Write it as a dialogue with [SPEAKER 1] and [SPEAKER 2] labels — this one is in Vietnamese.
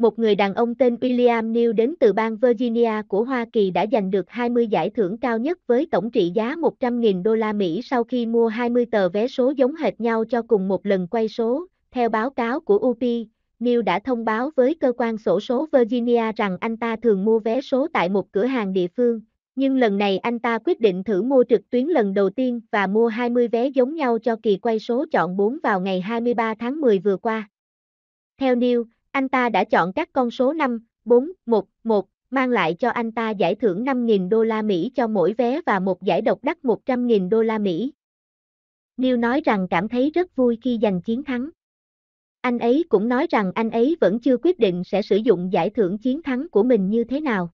[SPEAKER 1] một người đàn ông tên William New đến từ bang Virginia của Hoa Kỳ đã giành được 20 giải thưởng cao nhất với tổng trị giá 100.000 đô la Mỹ sau khi mua 20 tờ vé số giống hệt nhau cho cùng một lần quay số. Theo báo cáo của UP, New đã thông báo với cơ quan sổ số Virginia rằng anh ta thường mua vé số tại một cửa hàng địa phương, nhưng lần này anh ta quyết định thử mua trực tuyến lần đầu tiên và mua 20 vé giống nhau cho kỳ quay số chọn 4 vào ngày 23 tháng 10 vừa qua. Theo New, anh ta đã chọn các con số 5, 4, 1, 1, mang lại cho anh ta giải thưởng 5.000 đô la Mỹ cho mỗi vé và một giải độc đắc 100.000 đô la Mỹ. Neil nói rằng cảm thấy rất vui khi giành chiến thắng. Anh ấy cũng nói rằng anh ấy vẫn chưa quyết định sẽ sử dụng giải thưởng chiến thắng của mình như thế nào.